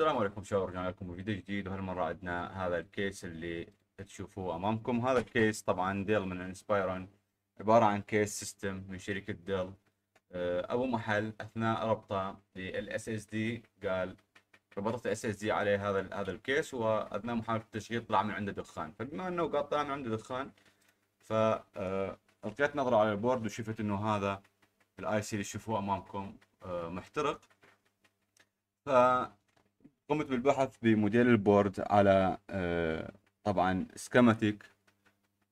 السلام عليكم شباب رجعنا لكم بفيديو جديد وهالمرة عندنا هذا الكيس اللي تشوفوه أمامكم هذا الكيس طبعا ديل من انسبايرون عبارة عن كيس سيستم من شركة ديل آه، أبو محل أثناء ربطه لل SSD قال ربطت اس اس دي عليه هذا هذا الكيس واثناء محاوله التشغيل طلع من عنده دخان فبما انه قال طلع من عنده دخان ف آه، القيت نظره على البورد وشفت انه هذا الاي سي اللي تشوفوه امامكم آه، محترق ف قمت بالبحث بموديل البورد على آه، طبعا سكيماتيك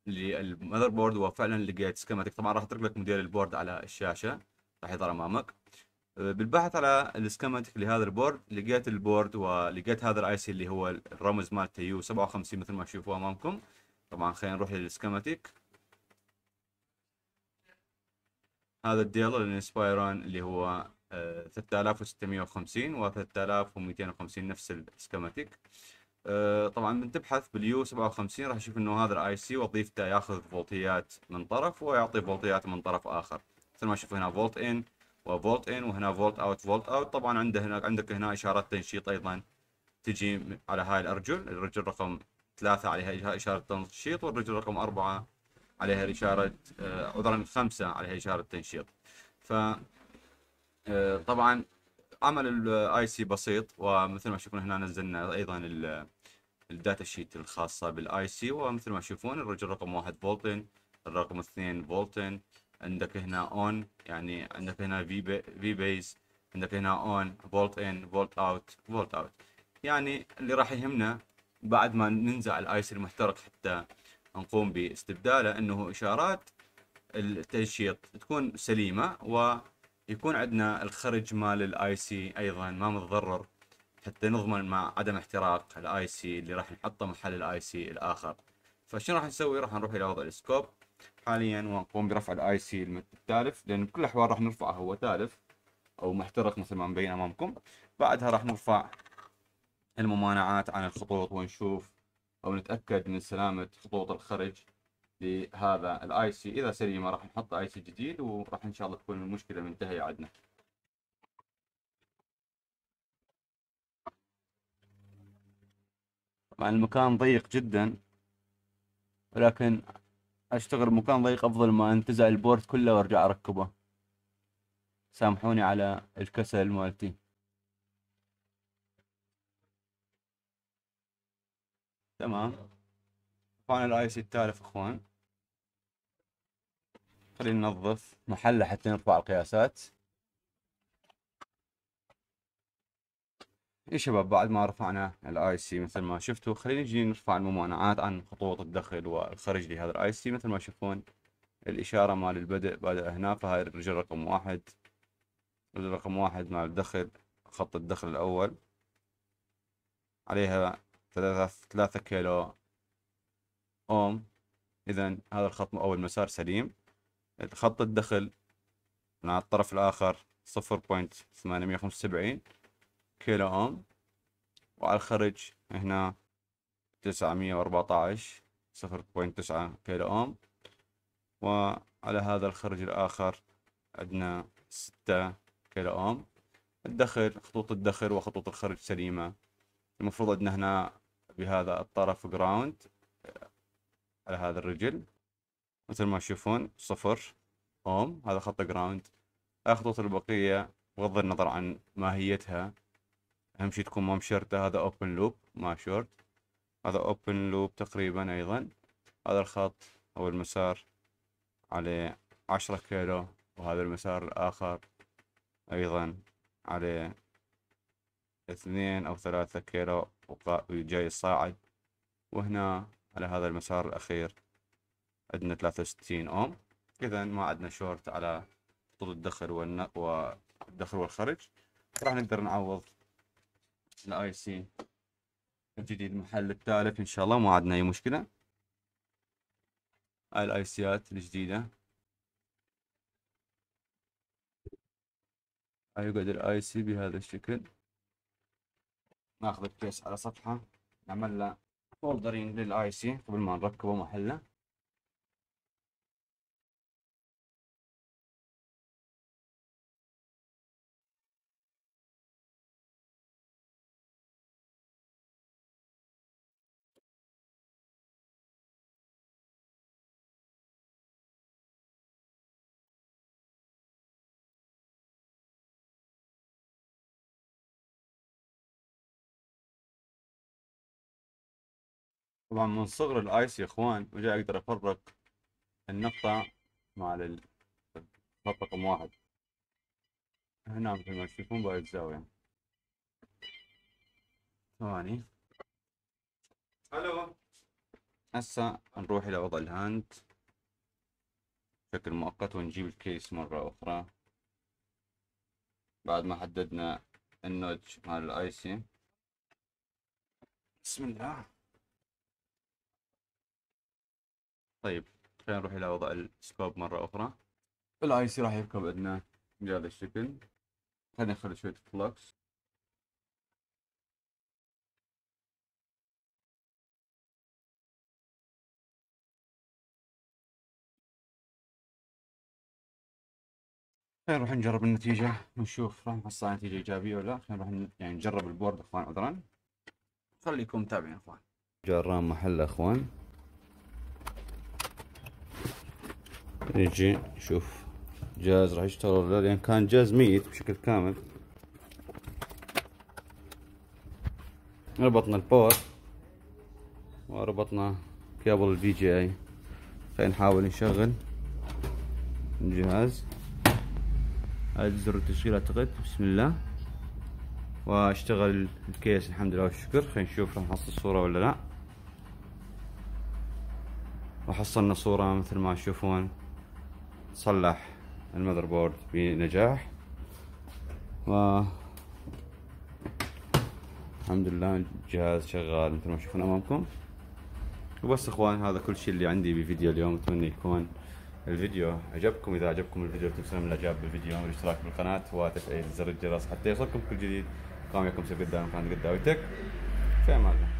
للمذر بورد وفعلا لقيت سكيماتيك طبعا راح اترك لك موديل البورد على الشاشه راح يظهر امامك آه، بالبحث على السكيماتيك لهذا البورد لقيت البورد ولقيت هذا الاي سي اللي هو الرمز مالته يو 57 مثل ما تشوفوه امامكم طبعا خلينا نروح للسكيماتيك هذا الديلر الانسبايرون اللي هو 3650 آه، و 3250 نفس السكيماتيك آه، طبعا من تبحث باليو 57 راح تشوف انه هذا الاي سي وظيفته ياخذ فولتيات من طرف ويعطي فولتيات من طرف اخر مثل ما تشوف هنا فولت ان وفولت ان وهنا فولت اوت فولت اوت طبعا عنده هناك عندك هنا اشارات تنشيط ايضا تجي على هاي الارجل الرجل رقم ثلاثة عليها اشارة تنشيط والرجل رقم أربعة عليها اشارة آه، عذرا خمسة عليها اشارة تنشيط ف آه، طبعا عمل الاي سي بسيط ومثل ما تشوفون هنا نزلنا ايضا الداتا شيت الخاصه بالاي سي ومثل ما تشوفون الرجل رقم واحد فولتن الرقم اثنين فولتن عندك هنا اون يعني عندك هنا في في بيز عندك هنا اون فولت ان فولت اوت فولت اوت يعني اللي راح يهمنا بعد ما ننزع الاي سي المحترق حتى نقوم باستبداله انه اشارات التنشيط تكون سليمه و يكون عندنا الخرج مال الاي سي ايضا ما متضرر حتى نضمن مع عدم احتراق الاي سي اللي راح نحطه محل الاي سي الاخر فشنو راح نسوي راح نروح الى وضع السكوب حاليا ونقوم برفع الاي سي التالف لان بكل الاحوال راح نرفعه هو تالف او محترق مثل ما مبين امامكم بعدها راح نرفع الممانعات عن الخطوط ونشوف او نتاكد من سلامه خطوط الخرج لهذا الاي سي اذا سليمه راح نحط اي سي جديد وراح ان شاء الله تكون المشكله منتهيه عندنا طبعا المكان ضيق جدا ولكن اشتغل بمكان ضيق افضل ما انتزع البورد كله وارجع اركبه سامحوني على الكسل مالتي تمام فاينل الاي سي التالف اخوان خلينا ننظف محله حتى نرفع القياسات يا شباب بعد ما رفعنا الاي سي مثل ما شفتوا خلينا نجي نرفع الممانعات عن خطوط الدخل والخرج لهذا الاي سي مثل ما تشوفون الاشاره مال البدء بادئ هنا فهاي الرجل رقم واحد الرجل رقم واحد مال الدخل خط الدخل الاول عليها ثلاثة كيلو اوم اذا هذا الخط او المسار سليم خط الدخل من على الطرف الاخر 0.875 كيلو اوم وعلى الخرج هنا 914 0.9 كيلو اوم وعلى هذا الخرج الآخر عندنا 6 كيلو أوم الدخل خطوط الدخل وخطوط الخرج سليمة المفروض عندنا هنا بهذا الطرف جراوند على هذا الرجل مثل ما تشوفون صفر اوم هذا خط جراوند الخطوط البقية بغض النظر عن ماهيتها أهم شي تكون ما مشرتة هذا أوبن لوب ما شورت هذا أوبن لوب تقريبا أيضا هذا الخط أو المسار على عشرة كيلو وهذا المسار الآخر أيضا على اثنين أو ثلاثة كيلو وجاي الصاعد وهنا على هذا المسار الأخير عندنا 63 أوم إذا ما عندنا شورت على طول الدخل والدخل والخرج راح نقدر نعوض الاي سي الجديد محل الثالث ان شاء الله ما عندنا اي مشكله هاي الاي سيات الجديده يقعد الاي سي بهذا الشكل ناخذ الكيس على سطحه نعمل له سولدرينج للاي سي قبل ما نركبه محله طبعا من صغر الايس يا اخوان وجاي اقدر افرق النقطة مع الخط رقم واحد هنا مثل ما تشوفون باقي الزاوية ثواني الو هسه نروح الى وضع الهاند بشكل مؤقت ونجيب الكيس مرة اخرى بعد ما حددنا النوتش مال الايسي بسم الله طيب خلينا نروح إلى وضع السكوب مرة أخرى الاي سي راح يركب عندنا بهذا الشكل خلينا نخلي شوية فلوكس خلينا نروح نجرب النتيجة ونشوف راح نحصل على نتيجة إيجابية ولا لا خلينا نروح يعني نجرب البورد إخوان عذرا خليكم متابعين إخوان جرام محل إخوان نجي نشوف جاز راح يشتغل ولا لان كان جاز ميت بشكل كامل ربطنا الباور وربطنا كابل الفي جي اي خلينا نحاول نشغل الجهاز هاي زر التشغيل اعتقد بسم الله واشتغل الكيس الحمد لله والشكر خلينا نشوف راح نحصل صورة ولا لا وحصلنا صورة مثل ما تشوفون صلح المذر بورد بنجاح و الحمد لله الجهاز شغال مثل ما تشوفون امامكم وبس اخوان هذا كل شيء اللي عندي بفيديو اليوم اتمنى يكون الفيديو عجبكم اذا عجبكم الفيديو تنسون الاعجاب بالفيديو والاشتراك بالقناه وتفعيل زر الجرس حتى يوصلكم كل جديد قام يكم سبيد قدام قدام تك في امان الله